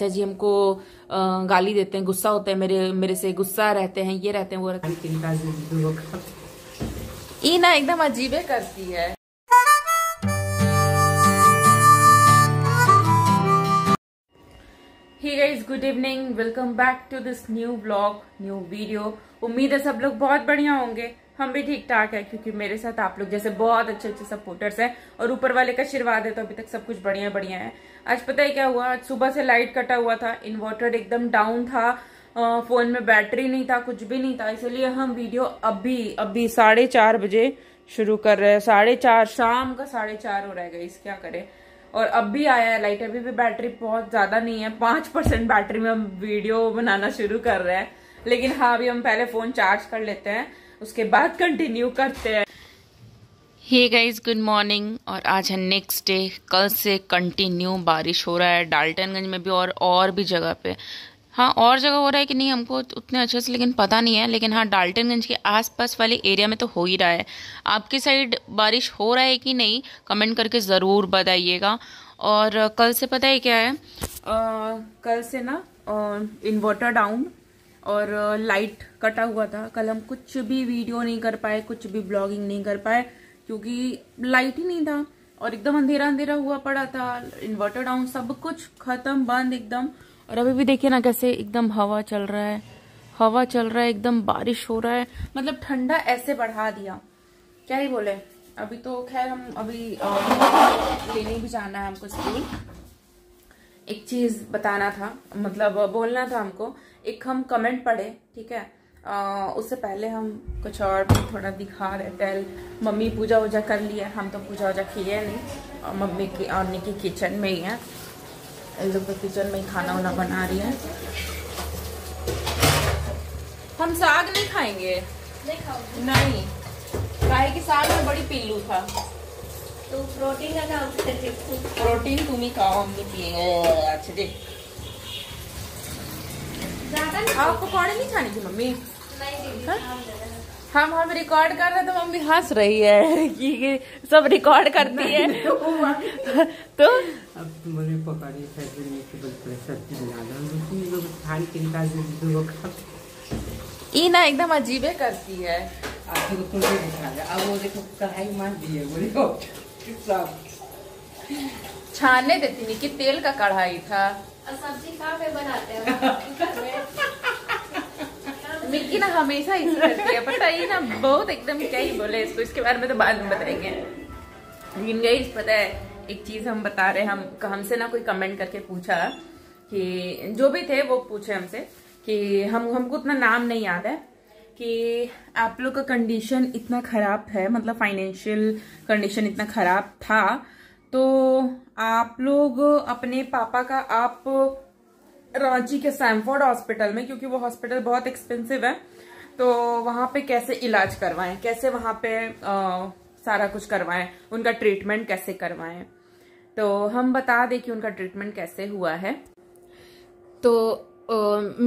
अच्छा जी हमको गाली देते हैं गुस्सा होते हैं मेरे मेरे से गुस्सा रहते हैं ये रहते हैं वो रहते हैं ना एकदम अजीबे करती है hi guys good evening welcome back to this new blog new video उम्मीद है सब लोग बहुत बढ़िया होंगे हम भी ठीक ठाक है क्योंकि मेरे साथ आप लोग जैसे बहुत अच्छे अच्छे सपोर्टर्स हैं और ऊपर वाले का आशीर्वाद है तो अभी तक सब कुछ बढ़िया बढ़िया है आज पता है क्या हुआ आज सुबह से लाइट कटा हुआ था इन्वर्टर एकदम डाउन था फोन में बैटरी नहीं था कुछ भी नहीं था इसलिए हम वीडियो अभी अभी साढ़े चार बजे शुरू कर रहे हैं साढ़े चार शाम का साढ़े चार हो रहेगा इस क्या करे और अब भी आया है लाइट अभी भी बैटरी बहुत ज्यादा नहीं है पांच परसेंट बैटरी में हम वीडियो बनाना शुरू कर रहे हैं लेकिन हाँ अभी हम पहले फोन चार्ज कर लेते हैं उसके बाद कंटिन्यू करते हैं हे गाइज गुड मॉर्निंग और आज है नेक्स्ट डे कल से कंटिन्यू बारिश हो रहा है डाल्टनगंज में भी और और भी जगह पे हाँ और जगह हो रहा है कि नहीं हमको तो उतने अच्छे से लेकिन पता नहीं है लेकिन हाँ डाल्टनगंज के आसपास वाले एरिया में तो हो ही रहा है आपके साइड बारिश हो रहा है कि नहीं कमेंट करके ज़रूर बताइएगा और कल से पता है क्या है आ, कल से ना इन्वर्टर डाउन और लाइट कटा हुआ था कल हम कुछ भी वीडियो नहीं कर पाए कुछ भी ब्लॉगिंग नहीं कर पाए क्योंकि लाइट ही नहीं था और एकदम अंधेरा अंधेरा हुआ पड़ा था इन्वर्टर डाउन सब कुछ खत्म बंद एकदम और अभी भी देखिए ना कैसे एकदम हवा चल रहा है हवा चल रहा है एकदम बारिश हो रहा है मतलब ठंडा ऐसे बढ़ा दिया क्या ही बोले अभी तो खैर हम अभी लेने भी जाना है हमको स्कूल एक चीज बताना था मतलब बोलना था हमको एक हम कमेंट पढ़े ठीक है आ, उससे पहले हम कुछ और भी थोड़ा दिखा रहे टेल मम्मी पूजा वूजा कर लिया हम तो पूजा वूजा किए नहीं और मम्मी की और निकी किचन में ही है लोग तो किचन में ही खाना वाना बना रही है हम साग नहीं खाएंगे नहीं, नहीं। गाय के साग में बड़ी पिल्लू था तो प्रोटीन का काम खाओ हमने तो पिए अच्छा जी आप पकौड़े नहीं खाने की मम्मी हाँ? हाँ, हम हम रिकॉर्ड कर रहे तो मम्मी हंस रही है कि सब रिकॉर्ड करती है तो अब मुझे पकौड़े ये ना एकदम अजीबे करती है आप देखो कढ़ाई मान दी है Um, छानने देती नहीं कि तेल का कढ़ाई था सब्जी बनाते मिक्की ना हमेशा ही करती है पता ही ना बहुत एकदम क्या ही बोले इसको इसके बारे में तो बाद में बताएंगे लेकिन यही पता है एक चीज हम बता रहे हम हमसे ना कोई कमेंट करके पूछा कि जो भी थे वो पूछे हमसे कि हम हमको उतना नाम नहीं याद है कि आप लोग का कंडीशन इतना ख़राब है मतलब फाइनेंशियल कंडीशन इतना ख़राब था तो आप लोग अपने पापा का आप रांची के सैमफोर्ड हॉस्पिटल में क्योंकि वो हॉस्पिटल बहुत एक्सपेंसिव है तो वहाँ पे कैसे इलाज करवाएं कैसे वहाँ पे आ, सारा कुछ करवाएं उनका ट्रीटमेंट कैसे करवाएं तो हम बता दें कि उनका ट्रीटमेंट कैसे हुआ है तो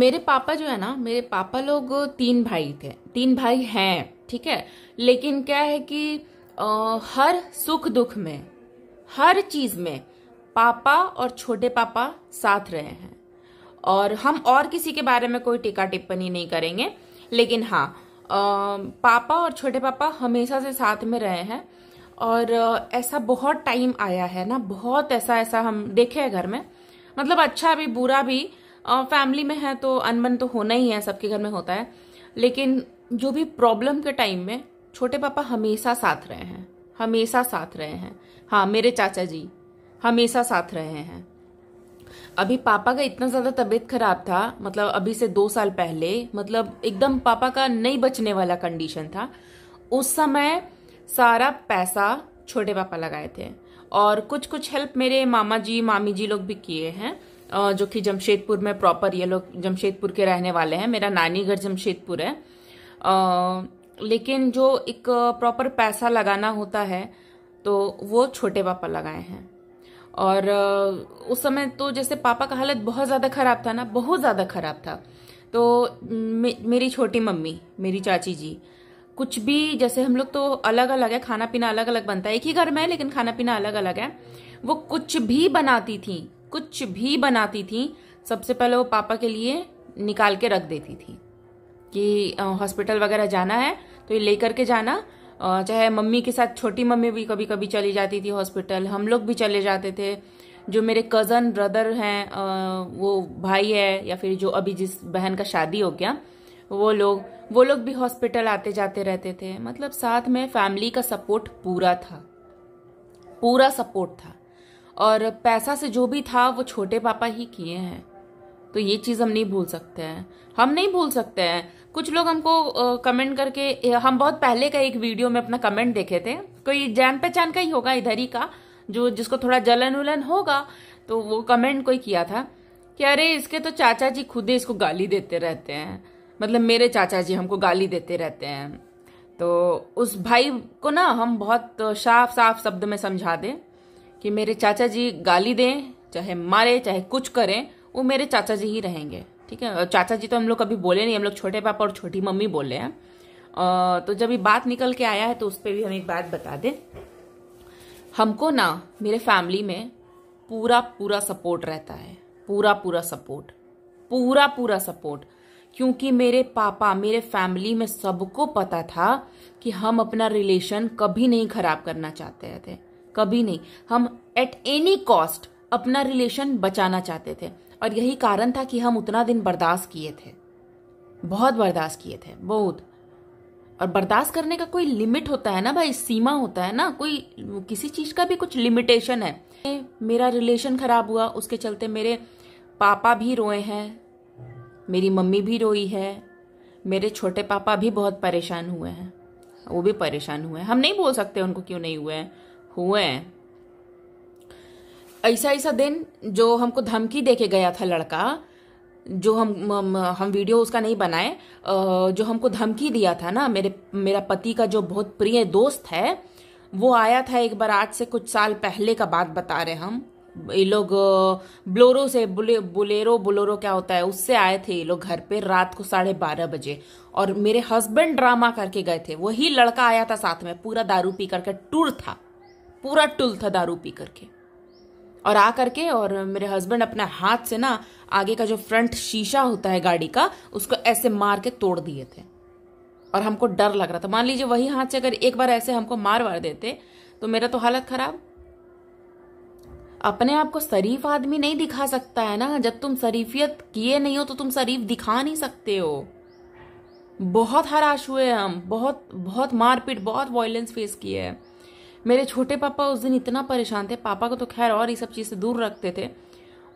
मेरे पापा जो है ना मेरे पापा लोग तीन भाई थे तीन भाई हैं ठीक है लेकिन क्या है कि आ, हर सुख दुख में हर चीज में पापा और छोटे पापा साथ रहे हैं और हम और किसी के बारे में कोई टीका टिप्पणी नहीं करेंगे लेकिन हाँ पापा और छोटे पापा हमेशा से साथ में रहे हैं और ऐसा बहुत टाइम आया है ना बहुत ऐसा ऐसा हम देखे हैं घर में मतलब अच्छा भी बुरा भी फैमिली में है तो अनबन तो होना ही है सबके घर में होता है लेकिन जो भी प्रॉब्लम के टाइम में छोटे पापा हमेशा साथ रहे हैं हमेशा साथ रहे हैं हाँ मेरे चाचा जी हमेशा साथ रहे हैं अभी पापा का इतना ज़्यादा तबीयत खराब था मतलब अभी से दो साल पहले मतलब एकदम पापा का नहीं बचने वाला कंडीशन था उस समय सारा पैसा छोटे पापा लगाए थे और कुछ कुछ हेल्प मेरे मामा जी मामी जी लोग भी किए हैं जो कि जमशेदपुर में प्रॉपर ये लोग जमशेदपुर के रहने वाले हैं मेरा नानी घर जमशेदपुर है लेकिन जो एक प्रॉपर पैसा लगाना होता है तो वो छोटे पापा लगाए हैं और उस समय तो जैसे पापा का हालत बहुत ज़्यादा ख़राब था ना बहुत ज़्यादा ख़राब था तो मे, मेरी छोटी मम्मी मेरी चाची जी कुछ भी जैसे हम लोग तो अलग अलग है खाना पीना अलग अलग बनता है एक ही घर में है लेकिन खाना पीना अलग अलग है वो कुछ भी बनाती थी कुछ भी बनाती थी सबसे पहले वो पापा के लिए निकाल के रख देती थी कि हॉस्पिटल वगैरह जाना है तो ये लेकर के जाना चाहे मम्मी के साथ छोटी मम्मी भी कभी कभी चली जाती थी हॉस्पिटल हम लोग भी चले जाते थे जो मेरे कज़न ब्रदर हैं वो भाई है या फिर जो अभी जिस बहन का शादी हो गया वो लोग वो लोग भी हॉस्पिटल आते जाते रहते थे मतलब साथ में फैमिली का सपोर्ट पूरा था पूरा सपोर्ट था और पैसा से जो भी था वो छोटे पापा ही किए हैं तो ये चीज़ हम नहीं भूल सकते हैं हम नहीं भूल सकते हैं कुछ लोग हमको कमेंट करके हम बहुत पहले का एक वीडियो में अपना कमेंट देखे थे कोई जान पहचान का ही होगा इधर ही का जो जिसको थोड़ा जलन उलन होगा तो वो कमेंट कोई किया था कि अरे इसके तो चाचा जी खुद ही इसको गाली देते रहते हैं मतलब मेरे चाचा जी हमको गाली देते रहते हैं तो उस भाई को ना हम बहुत साफ साफ शब्द में समझा दें कि मेरे चाचा जी गाली दें चाहे मारे चाहे कुछ करें वो मेरे चाचा जी ही रहेंगे ठीक है चाचा जी तो हम लोग कभी बोले नहीं हम लोग छोटे पापा और छोटी मम्मी बोले हैं तो जब ये बात निकल के आया है तो उस पर भी हम एक बात बता दें हमको ना मेरे फैमिली में पूरा पूरा सपोर्ट रहता है पूरा पूरा सपोर्ट पूरा पूरा सपोर्ट क्योंकि मेरे पापा मेरे फैमिली में सबको पता था कि हम अपना रिलेशन कभी नहीं खराब करना चाहते थे कभी नहीं हम एट एनी कॉस्ट अपना रिलेशन बचाना चाहते थे और यही कारण था कि हम उतना दिन बर्दाश्त किए थे बहुत बर्दाश्त किए थे बहुत और बर्दाश्त करने का कोई लिमिट होता है ना भाई सीमा होता है ना कोई किसी चीज़ का भी कुछ लिमिटेशन है मेरा रिलेशन खराब हुआ उसके चलते मेरे पापा भी रोए हैं मेरी मम्मी भी रोई है मेरे छोटे पापा भी बहुत परेशान हुए हैं वो भी परेशान हुए हैं हम नहीं बोल सकते उनको क्यों नहीं हुए हैं हुए हैं ऐसा ऐसा दिन जो हमको धमकी दे के गया था लड़का जो हम हम, हम वीडियो उसका नहीं बनाए जो हमको धमकी दिया था ना मेरे मेरा पति का जो बहुत प्रिय दोस्त है वो आया था एक बार आज से कुछ साल पहले का बात बता रहे हम ये लोग ब्लोरो से बुले बुलेरो बुलेरो क्या होता है उससे आए थे ये लोग घर पे रात को साढ़े बारह बजे और मेरे हस्बैंड ड्रामा करके गए थे वही लड़का आया था साथ में पूरा दारू पी करके टूर था पूरा टुल था दारू पी करके और आ करके और मेरे हस्बैंड अपने हाथ से ना आगे का जो फ्रंट शीशा होता है गाड़ी का उसको ऐसे मार के तोड़ दिए थे और हमको डर लग रहा था मान लीजिए वही हाथ से अगर एक बार ऐसे हमको मार वार देते तो मेरा तो हालत खराब अपने आप को शरीफ आदमी नहीं दिखा सकता है ना जब तुम शरीफियत किए नहीं हो तो तुम शरीफ दिखा नहीं सकते हो बहुत हराश हुए हम बहुत बहुत मारपीट बहुत वॉयलेंस फेस किए हैं मेरे छोटे पापा उस दिन इतना परेशान थे पापा को तो खैर और ये सब चीज़ से दूर रखते थे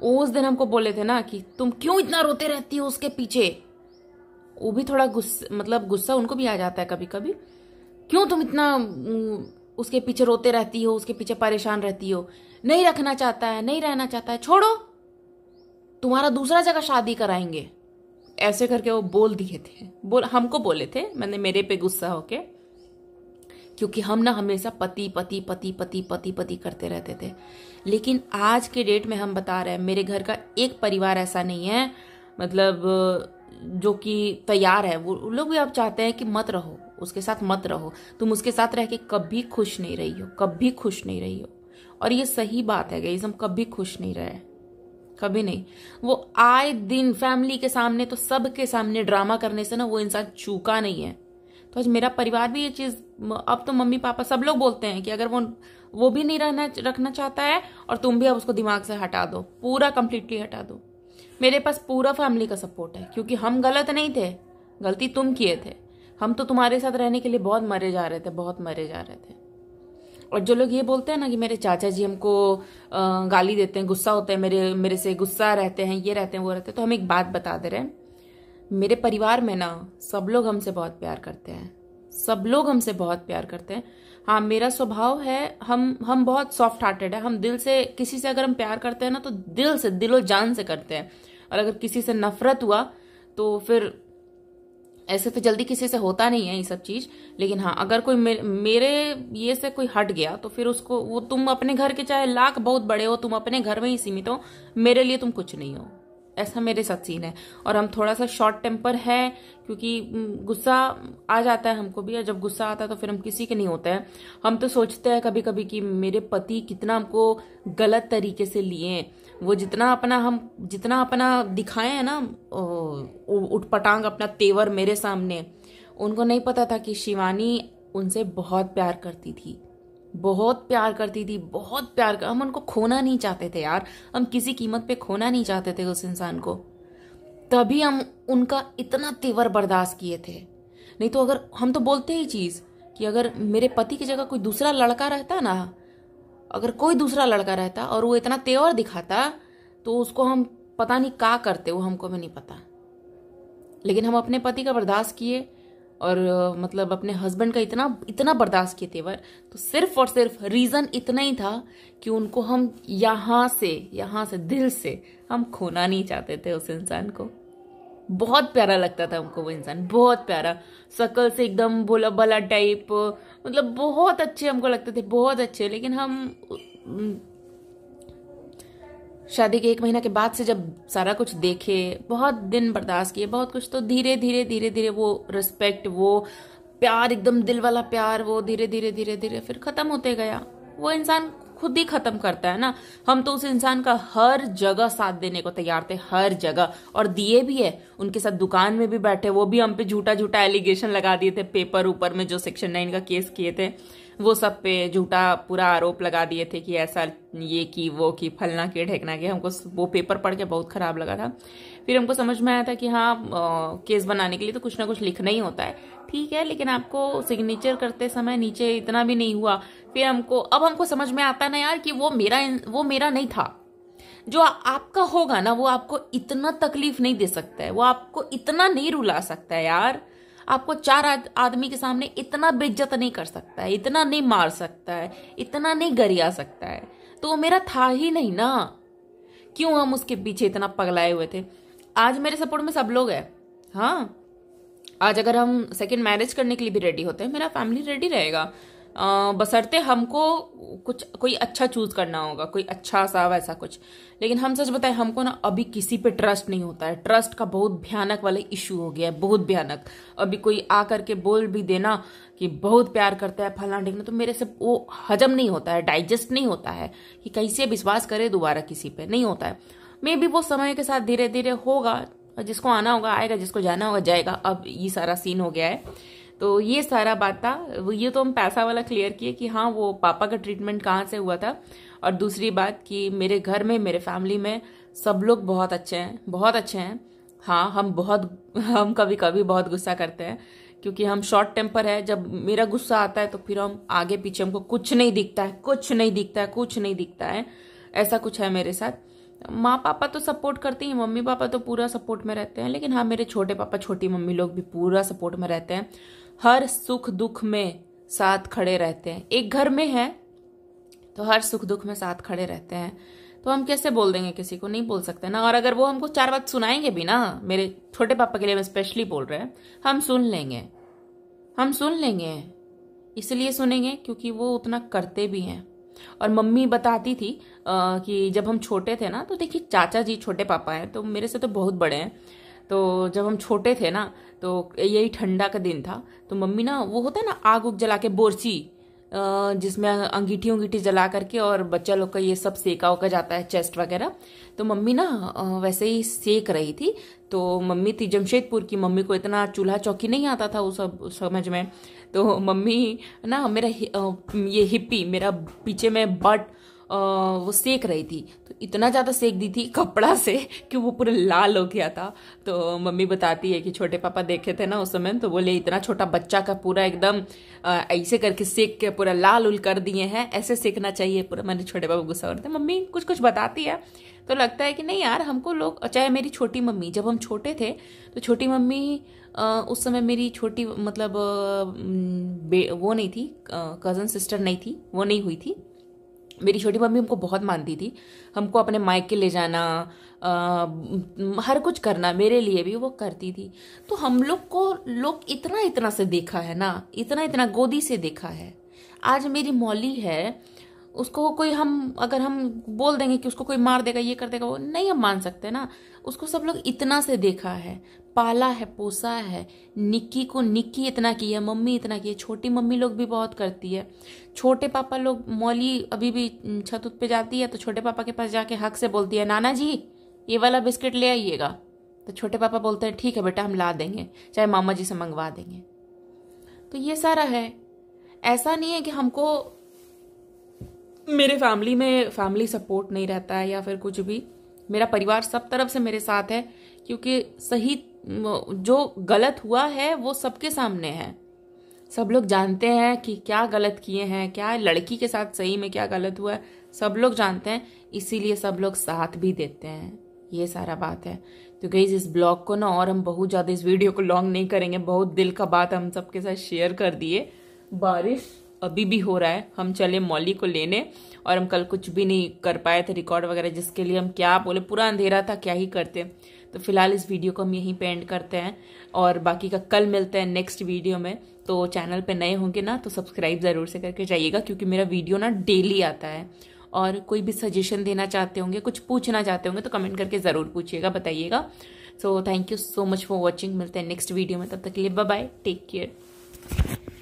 उस दिन हमको बोले थे ना कि तुम क्यों इतना रोते रहती हो उसके पीछे वो भी थोड़ा गुस्सा मतलब गुस्सा उनको भी आ जाता है कभी कभी क्यों तुम इतना उसके पीछे रोते रहती हो उसके पीछे परेशान रहती हो नहीं रखना चाहता है नहीं रहना चाहता है छोड़ो तुम्हारा दूसरा जगह शादी कराएंगे ऐसे करके वो बोल दिए थे बोल हमको बोले थे मैंने मेरे पे गुस्सा होके क्योंकि हम ना हमेशा पति पति पति पति पति पति करते रहते थे लेकिन आज के डेट में हम बता रहे हैं मेरे घर का एक परिवार ऐसा नहीं है मतलब जो कि तैयार है वो लोग भी अब चाहते हैं कि मत रहो उसके साथ मत रहो तुम उसके साथ रह के कभी खुश नहीं रही हो कभी खुश नहीं रही हो और ये सही बात है गई हम कभी खुश नहीं रहे कभी नहीं वो आए दिन फैमिली के सामने तो सबके सामने ड्रामा करने से ना वो इंसान चूका नहीं है तो आज मेरा परिवार भी ये चीज अब तो मम्मी पापा सब लोग बोलते हैं कि अगर वो वो भी नहीं रहना रखना चाहता है और तुम भी अब उसको दिमाग से हटा दो पूरा कंप्लीटली हटा दो मेरे पास पूरा फैमिली का सपोर्ट है क्योंकि हम गलत नहीं थे गलती तुम किए थे हम तो तुम्हारे साथ रहने के लिए बहुत मरे जा रहे थे बहुत मरे जा रहे थे और जो लोग ये बोलते हैं ना कि मेरे चाचा जी हमको गाली देते हैं गुस्सा होते हैं मेरे मेरे से गुस्सा रहते हैं ये रहते हैं वो रहते हैं तो हम एक बात बता दे रहे हैं मेरे परिवार में ना सब लोग हमसे बहुत प्यार करते हैं सब लोग हमसे बहुत प्यार करते हैं हाँ मेरा स्वभाव है हम हम बहुत सॉफ्ट हार्टेड है हम दिल से किसी से अगर हम प्यार करते हैं ना तो दिल से दिलो जान से करते हैं और अगर किसी से नफरत हुआ तो फिर ऐसे तो जल्दी किसी से होता नहीं है ये सब चीज लेकिन हाँ अगर कोई मेरे मेरे ये से कोई हट गया तो फिर उसको वो तुम अपने घर के चाहे लाख बहुत बड़े हो तुम अपने घर में ही सीमित हो मेरे लिए तुम कुछ नहीं हो ऐसा मेरे साथ सीन है और हम थोड़ा सा शॉर्ट टेम्पर है क्योंकि गुस्सा आ जाता है हमको भी और जब गुस्सा आता है तो फिर हम किसी के नहीं होते हैं हम तो सोचते हैं कभी कभी कि मेरे पति कितना हमको गलत तरीके से लिए वो जितना अपना हम जितना अपना दिखाए हैं ना उठपटांग अपना तेवर मेरे सामने उनको नहीं पता था कि शिवानी उनसे बहुत प्यार करती थी बहुत प्यार करती थी बहुत प्यार कर हम उनको खोना नहीं चाहते थे यार हम किसी कीमत पे खोना नहीं चाहते थे उस इंसान को तभी हम उनका इतना तेवर बर्दाश्त किए थे नहीं तो अगर हम तो बोलते ही चीज़ कि अगर मेरे पति की जगह कोई दूसरा लड़का रहता ना अगर कोई दूसरा लड़का रहता और वो इतना तेवर दिखाता तो उसको हम पता नहीं का करते वो हमको भी नहीं पता लेकिन हम अपने पति का बर्दाश्त किए और मतलब अपने हस्बैंड का इतना इतना बर्दाश्त किए तेवर तो सिर्फ और सिर्फ रीज़न इतना ही था कि उनको हम यहाँ से यहाँ से दिल से हम खोना नहीं चाहते थे उस इंसान को बहुत प्यारा लगता था हमको वो इंसान बहुत प्यारा शकल से एकदम भोला भला टाइप मतलब बहुत अच्छे हमको लगते थे बहुत अच्छे लेकिन हम शादी के एक महीना के बाद से जब सारा कुछ देखे बहुत दिन बर्दाश्त किए बहुत कुछ तो धीरे धीरे धीरे धीरे वो रिस्पेक्ट वो प्यार एकदम दिल वाला प्यार वो धीरे धीरे धीरे धीरे फिर खत्म होते गया वो इंसान खुद ही खत्म करता है ना हम तो उस इंसान का हर जगह साथ देने को तैयार थे हर जगह और दिए भी है उनके साथ दुकान में भी बैठे वो भी हम पे झूठा झूठा एलिगेशन लगा दिए थे पेपर ऊपर में जो सेक्शन नाइन का केस किए थे वो सब पे झूठा पूरा आरोप लगा दिए थे कि ऐसा ये कि वो कि फलना के ढेकना के हमको वो पेपर पढ़ के बहुत ख़राब लगा था फिर हमको समझ में आया था कि हाँ केस बनाने के लिए तो कुछ ना कुछ लिखना ही होता है ठीक है लेकिन आपको सिग्नेचर करते समय नीचे इतना भी नहीं हुआ फिर हमको अब हमको समझ में आता ना यार कि वो मेरा वो मेरा नहीं था जो आपका होगा ना वो आपको इतना तकलीफ नहीं दे सकता है वो आपको इतना नहीं रुला सकता है यार आपको चार आदमी के सामने इतना बेज्जत नहीं कर सकता है इतना नहीं मार सकता है इतना नहीं गरिया सकता है तो वो मेरा था ही नहीं ना क्यों हम उसके पीछे इतना पगलाए हुए थे आज मेरे सपोर्ट में सब लोग हैं हाँ आज अगर हम सेकेंड मैरिज करने के लिए भी रेडी होते हैं मेरा फैमिली रेडी रहेगा बसरते हमको कुछ कोई अच्छा चूज करना होगा कोई अच्छा सा वैसा कुछ लेकिन हम सच बताएं हमको ना अभी किसी पे ट्रस्ट नहीं होता है ट्रस्ट का बहुत भयानक वाला इशू हो गया है बहुत भयानक अभी कोई आ करके बोल भी देना कि बहुत प्यार करता है फलना ढेकना तो मेरे से वो हजम नहीं होता है डाइजेस्ट नहीं होता है कि कैसे विश्वास करे दोबारा किसी पे नहीं होता है मे भी वो समय के साथ धीरे धीरे होगा जिसको आना होगा आएगा जिसको जाना होगा जाएगा अब ये सारा सीन हो गया है तो ये सारा बात था ये तो हम पैसा वाला क्लियर किए कि हाँ वो पापा का ट्रीटमेंट कहाँ से हुआ था और दूसरी बात कि मेरे घर में मेरे फैमिली में सब लोग बहुत अच्छे हैं बहुत अच्छे हैं हाँ हम बहुत हम कभी कभी बहुत गुस्सा करते हैं क्योंकि हम शॉर्ट टेम्पर है जब मेरा गुस्सा आता है तो फिर हम आगे पीछे हमको कुछ नहीं दिखता है कुछ नहीं दिखता है कुछ नहीं दिखता है ऐसा कुछ है मेरे साथ माँ पापा तो सपोर्ट करते ही मम्मी पापा तो पूरा सपोर्ट में रहते हैं लेकिन हाँ मेरे छोटे पापा छोटी मम्मी लोग भी पूरा सपोर्ट में रहते हैं हर सुख दुख में साथ खड़े रहते हैं एक घर में है तो हर सुख दुख में साथ खड़े रहते हैं तो हम कैसे बोल देंगे किसी को नहीं बोल सकते ना और अगर वो हमको चार बात सुनाएंगे भी ना मेरे छोटे पापा के लिए मैं स्पेशली बोल रहे हैं हम सुन लेंगे हम सुन लेंगे इसलिए सुनेंगे क्योंकि वो उतना करते भी हैं और मम्मी बताती थी आ, कि जब हम छोटे थे ना तो देखिए चाचा जी छोटे पापा हैं तो मेरे से तो बहुत बड़े हैं तो जब हम छोटे थे ना तो यही ठंडा का दिन था तो मम्मी ना वो होता है ना आग उग जला के बोरसी जिसमें अंगीठी उंगीठी जला करके और बच्चा लोग का ये सब सेका उका जाता है चेस्ट वगैरह तो मम्मी ना वैसे ही सेक रही थी तो मम्मी थी जमशेदपुर की मम्मी को इतना चूल्हा चौकी नहीं आता था उस सब समझ में तो मम्मी ना मेरा ये हिप्पी मेरा पीछे में बट वो सेक रही थी तो इतना ज़्यादा सेक दी थी कपड़ा से कि वो पूरा लाल हो गया था तो मम्मी बताती है कि छोटे पापा देखे थे ना उस समय तो बोले इतना छोटा बच्चा का पूरा एकदम ऐसे करके सेक के पूरा लाल उल कर दिए हैं ऐसे सेकना चाहिए पूरा मैंने छोटे पापा गुस्सा करते मम्मी कुछ कुछ बताती है तो लगता है कि नहीं यार हमको लोग चाहे मेरी छोटी मम्मी जब हम छोटे थे तो छोटी मम्मी उस समय मेरी छोटी मतलब वो नहीं थी कज़न सिस्टर नहीं थी वो नहीं हुई थी मेरी छोटी मम्मी हमको बहुत मानती थी हमको अपने मायके ले जाना आ, हर कुछ करना मेरे लिए भी वो करती थी तो हम लोग को लोग इतना इतना से देखा है ना इतना इतना गोदी से देखा है आज मेरी मौली है उसको कोई हम अगर हम बोल देंगे कि उसको कोई मार देगा ये कर देगा वो नहीं हम मान सकते ना उसको सब लोग इतना से देखा है पाला है पोसा है निक्की को निक्की इतना की है मम्मी इतना की है छोटी मम्मी लोग भी बहुत करती है छोटे पापा लोग मौली अभी भी छत उत पे जाती है तो छोटे पापा के पास जाके हक से बोलती है नाना जी ये वाला बिस्किट ले आइएगा तो छोटे पापा बोलते हैं ठीक है बेटा हम ला देंगे चाहे मामा जी से मंगवा देंगे तो ये सारा है ऐसा नहीं है कि हमको मेरे फैमिली में फैमिली सपोर्ट नहीं रहता है या फिर कुछ भी मेरा परिवार सब तरफ से मेरे साथ है क्योंकि सही जो गलत हुआ है वो सबके सामने है सब लोग जानते हैं कि क्या गलत किए हैं क्या लड़की के साथ सही में क्या गलत हुआ है सब लोग जानते हैं इसीलिए सब लोग साथ भी देते हैं ये सारा बात है तो गई इस ब्लॉग को ना और हम बहुत ज़्यादा इस वीडियो को लॉन्ग नहीं करेंगे बहुत दिल का बात हम सबके साथ शेयर कर दिए बारिश अभी भी हो रहा है हम चले मौली को लेने और हम कल कुछ भी नहीं कर पाए थे रिकॉर्ड वगैरह जिसके लिए हम क्या बोले पूरा अंधेरा था क्या ही करते तो फिलहाल इस वीडियो को हम यहीं पे एंड करते हैं और बाकी का कल मिलते हैं नेक्स्ट वीडियो में तो चैनल पे नए होंगे ना तो सब्सक्राइब ज़रूर से करके जाइएगा क्योंकि मेरा वीडियो ना डेली आता है और कोई भी सजेशन देना चाहते होंगे कुछ पूछना चाहते होंगे तो कमेंट करके ज़रूर पूछिएगा बताइएगा so thank you so much for watching मिलते हैं नेक्स्ट वीडियो में तब तक के लिए बाय टेक केयर